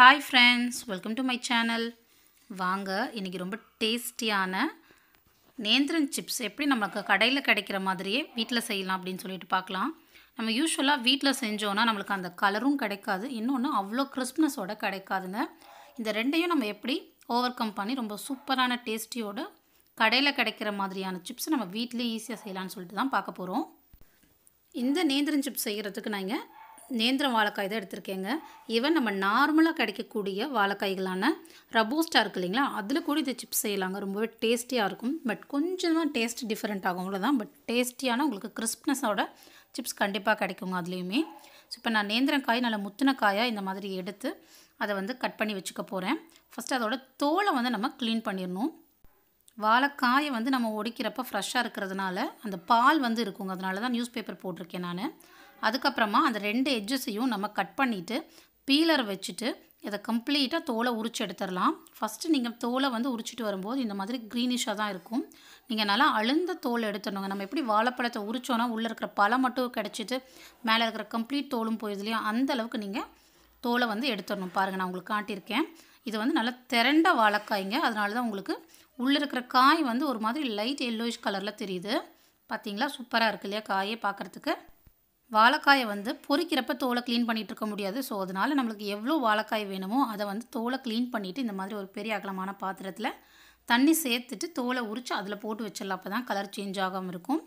hi friends welcome to my channel வாங்க இன்றைக்கி ரொம்ப டேஸ்டியான நேந்திரன் சிப்ஸ் எப்படி நமக்கு கடையில் கிடைக்கிற மாதிரியே வீட்டில் செய்யலாம் அப்படின்னு சொல்லிட்டு பார்க்கலாம் நம்ம யூஸ்வலாக வீட்டில் செஞ்சோன்னா நம்மளுக்கு அந்த கலரும் கிடைக்காது இன்னொன்று அவ்வளோ கிறிஸ்மஸோட கிடைக்காதுங்க இந்த ரெண்டையும் நம்ம எப்படி ஓவர் கம் பண்ணி ரொம்ப சூப்பரான டேஸ்டியோட கடையில் கிடைக்கிற மாதிரியான சிப்ஸ் நம்ம வீட்டிலே ஈஸியாக செய்யலான்னு சொல்லிட்டு தான் பார்க்க போகிறோம் இந்த நேந்திரன் சிப்ஸ் செய்கிறதுக்கு நான் இங்கே நேந்திரம் வாழைக்காய் தான் எடுத்திருக்கேங்க ஈவன் நம்ம நார்மலாக கிடைக்கக்கூடிய வாழைக்காய்களான ரபோஸ்டாக இருக்கு இல்லைங்களா அதில் கூட இதை சிப்ஸ் செய்யலாங்க ரொம்பவே டேஸ்டியாக இருக்கும் பட் கொஞ்சமாக டேஸ்ட் டிஃப்ரெண்ட் ஆகும் அவ்வளோதான் பட் டேஸ்டியான உங்களுக்கு கிறிஸ்ப்னஸோட சிப்ஸ் கண்டிப்பாக கிடைக்குங்க அதுலேயுமே ஸோ இப்போ நான் நேந்திரக்காய் நல்ல முத்தின காயாக இந்த மாதிரி எடுத்து அதை வந்து கட் பண்ணி வச்சுக்க போகிறேன் ஃபஸ்ட்டு அதோட தோலை வந்து நம்ம க்ளீன் பண்ணிடணும் வாழைக்காயை வந்து நம்ம ஒடிக்கிறப்ப ஃப்ரெஷ்ஷாக இருக்கிறதுனால அந்த பால் வந்து இருக்குங்க அதனால தான் நியூஸ் பேப்பர் போட்டிருக்கேன் நான் அதுக்கப்புறமா அந்த ரெண்டு எட்ஜஸையும் நம்ம கட் பண்ணிவிட்டு பீலர் வச்சுட்டு இதை கம்ப்ளீட்டாக தோலை உரிச்சு எடுத்துடலாம் ஃபஸ்ட்டு நீங்கள் தோலை வந்து உரிச்சிட்டு வரும்போது இந்த மாதிரி க்ரீனிஷாக தான் இருக்கும் நீங்கள் நல்லா அழுந்த தோல் எடுத்துடணுங்க நம்ம எப்படி வாழைப்பழத்தை உரிச்சோன்னா உள்ளே இருக்கிற பழம் மட்டும் கிடச்சிட்டு மேலே இருக்கிற கம்ப்ளீட் தோலும் போயிடுது இல்லையா அந்த அளவுக்கு நீங்கள் தோலை வந்து எடுத்துடணும் பாருங்கள் நான் உங்களுக்கு காட்டியிருக்கேன் இது வந்து நல்லா திரண்ட வாழைக்காய்ங்க அதனால தான் உங்களுக்கு உள்ளே இருக்கிற காய் வந்து ஒரு மாதிரி லைட் எல்லோயிஷ் கலரில் தெரியுது பார்த்தீங்களா சூப்பராக இருக்கு இல்லையா காயே பார்க்குறதுக்கு வாழைக்காயை வந்து பொறிக்கிறப்ப தோலை க்ளீன் பண்ணிகிட்டு இருக்க முடியாது ஸோ அதனால் நம்மளுக்கு எவ்வளோ வாழைக்காய் வேணுமோ அதை வந்து தோலை க்ளீன் பண்ணிவிட்டு இந்த மாதிரி ஒரு பெரிய அகலமான பாத்திரத்தில் தண்ணி சேர்த்துட்டு தோலை உரித்து அதில் போட்டு வச்சிடலாம் அப்போ தான் கலர் சேஞ்ச் ஆகாமல் இருக்கும்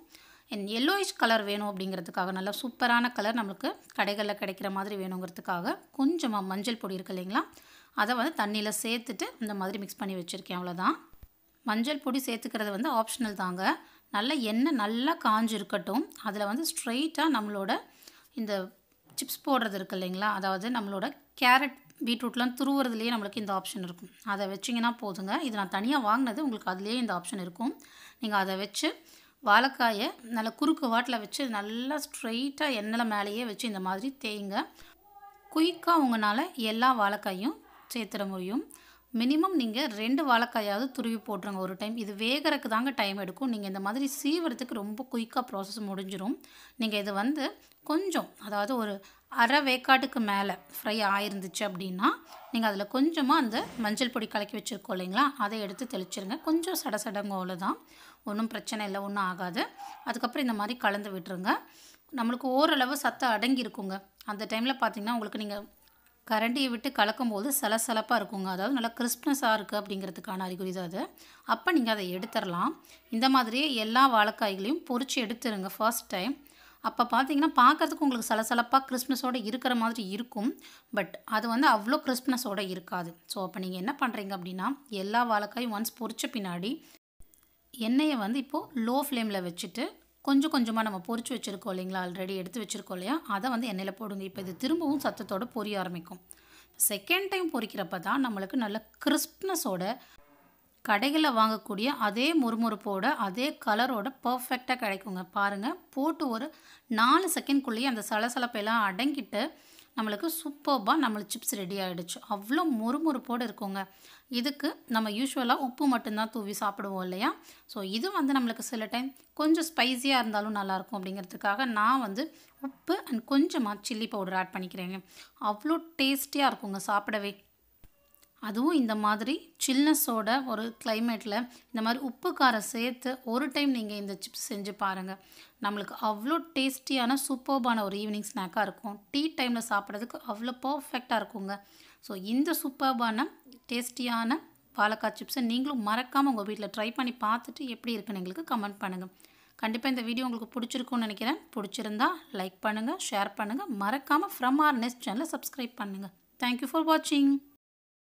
என் எல்லோயிஷ் கலர் வேணும் அப்படிங்கிறதுக்காக நல்லா சூப்பரான கலர் நம்மளுக்கு கடைகளில் கிடைக்கிற மாதிரி வேணுங்கிறதுக்காக கொஞ்சமாக மஞ்சள் பொடி இருக்கு இல்லைங்களா அதை வந்து தண்ணியில் சேர்த்துட்டு இந்த மாதிரி மிக்ஸ் பண்ணி வச்சுருக்கேன் அவ்வளோதான் மஞ்சள் பொடி சேர்த்துக்கிறது வந்து ஆப்ஷனல் தாங்க நல்ல எண்ணெய் நல்லா காஞ்சிருக்கட்டும் அதில் வந்து ஸ்ட்ரைட்டாக நம்மளோட இந்த சிப்ஸ் போடுறது இருக்குது இல்லைங்களா அதாவது நம்மளோட கேரட் பீட்ரூட்லாம் துருவுறதுலேயே நம்மளுக்கு இந்த ஆப்ஷன் இருக்கும் அதை வச்சிங்கன்னா போதுங்க இது நான் தனியாக வாங்கினது உங்களுக்கு அதுலேயே இந்த ஆப்ஷன் இருக்கும் நீங்கள் அதை வச்சு வாழைக்காயை நல்ல குறுக்கு வாட்டில் வச்சு நல்லா ஸ்ட்ரைட்டாக எண்ணெயில் மேலேயே வச்சு இந்த மாதிரி தேய்ங்க குயிக்காக உங்களால் எல்லா வாழைக்காயும் சேர்த்துட முடியும் மினிமம் நீங்கள் ரெண்டு வாழைக்காயாவது துருவி போட்டுருங்க ஒரு டைம் இது வேகிறதுக்கு தாங்க டைம் எடுக்கும் நீங்கள் இந்த மாதிரி சீவரத்துக்கு ரொம்ப குயிக்காக ப்ராசஸ் முடிஞ்சிடும் நீங்கள் இது வந்து கொஞ்சம் அதாவது ஒரு அரை வேக்காட்டுக்கு மேலே ஃப்ரை ஆயிருந்துச்சு அப்படின்னா நீங்கள் அதில் கொஞ்சமாக அந்த மஞ்சள் பொடி கலக்கி வச்சுருக்கோம் இல்லைங்களா அதை எடுத்து தெளிச்சிருங்க கொஞ்சம் சட சடங்கோல தான் ஒன்றும் பிரச்சனை இல்லை ஒன்றும் ஆகாது அதுக்கப்புறம் இந்த மாதிரி கலந்து விட்டுருங்க நம்மளுக்கு ஓரளவு சத்தம் அடங்கி இருக்குங்க அந்த டைமில் பார்த்திங்கன்னா உங்களுக்கு நீங்கள் கரண்டியை விட்டு கலக்கும்போது சலசலப்பாக இருக்குங்க அதாவது நல்லா கிறிஸ்ப்னஸாக இருக்குது அப்படிங்கிறதுக்கான அறிகுறி தான் அது அப்போ நீங்கள் அதை எடுத்துடலாம் இந்த மாதிரியே எல்லா வாழைக்காய்களையும் பொறிச்சு எடுத்துருங்க ஃபர்ஸ்ட் டைம் அப்போ பார்த்தீங்கன்னா பார்க்குறதுக்கு உங்களுக்கு சலசலப்பாக கிறிஸ்மஸோடு இருக்கிற மாதிரி இருக்கும் பட் அது வந்து அவ்வளோ கிறிஸ்மஸோடு இருக்காது ஸோ அப்போ நீங்கள் என்ன பண்ணுறீங்க அப்படின்னா எல்லா வாழைக்காயும் ஒன்ஸ் பொறிச்ச பின்னாடி எண்ணெயை வந்து இப்போது லோ ஃப்ளேமில் வச்சுட்டு கொஞ்சம் கொஞ்சமாக நம்ம பொறிச்சு வச்சுருக்கோம் இல்லைங்களா ஆல்ரெடி எடுத்து வச்சுருக்கோம் இல்லையா அதை வந்து எண்ணெயில் போடுங்க இப்போ இது திரும்பவும் சத்தத்தோடு பொரிய ஆரம்பிக்கும் செகண்ட் டைம் பொறிக்கிறப்ப தான் நம்மளுக்கு நல்ல கிறிஸ்ப்னஸோட கடைகளில் வாங்கக்கூடிய அதே முறுமுறுப்போட அதே கலரோட பர்ஃபெக்டாக கிடைக்குங்க பாருங்கள் போட்டு ஒரு நாலு செகண்ட்குள்ளேயே அந்த சலசலப்பையெல்லாம் அடங்கிட்டு நம்மளுக்கு சூப்பர்பாக நம்மளுக்கு சிப்ஸ் ரெடி ஆகிடுச்சு அவ்வளோ போடு இருக்குங்க இதுக்கு நம்ம யூஸ்வலாக உப்பு மட்டும்தான் தூவி சாப்பிடுவோம் இல்லையா ஸோ இது வந்து நம்மளுக்கு சில டைம் கொஞ்சம் ஸ்பைஸியாக இருந்தாலும் நல்லாயிருக்கும் அப்படிங்கிறதுக்காக நான் வந்து உப்பு அண்ட் கொஞ்சமாக சில்லி பவுடர் ஆட் பண்ணிக்கிறேங்க அவ்வளோ டேஸ்டியாக இருக்குங்க சாப்பிடவே அதுவும் இந்த மாதிரி சில்னஸோட ஒரு கிளைமேட்டில் இந்த மாதிரி உப்பு காரம் சேர்த்து ஒரு டைம் நீங்கள் இந்த சிப்ஸ் செஞ்சு பாருங்கள் நம்மளுக்கு அவ்வளோ டேஸ்டியான சூப்பர்பான ஒரு ஈவினிங் ஸ்நாக்காக இருக்கும் டீ டைமில் சாப்பிட்றதுக்கு அவ்வளோ பர்ஃபெக்டாக இருக்குங்க ஸோ இந்த சூப்பர்பான டேஸ்டியான பாலக்காய் சிப்ஸை நீங்களும் மறக்காமல் உங்கள் வீட்டில் ட்ரை பண்ணி பார்த்துட்டு எப்படி இருக்குன்னு எங்களுக்கு கமெண்ட் பண்ணுங்கள் கண்டிப்பாக இந்த வீடியோ உங்களுக்கு பிடிச்சிருக்குன்னு நினைக்கிறேன் பிடிச்சிருந்தா லைக் பண்ணுங்கள் ஷேர் பண்ணுங்கள் மறக்காமல் ஃப்ரம் ஆர் நெக்ஸ்ட் சேனலை சப்ஸ்கிரைப் பண்ணுங்கள் தேங்க்யூ ஃபார் வாட்சிங்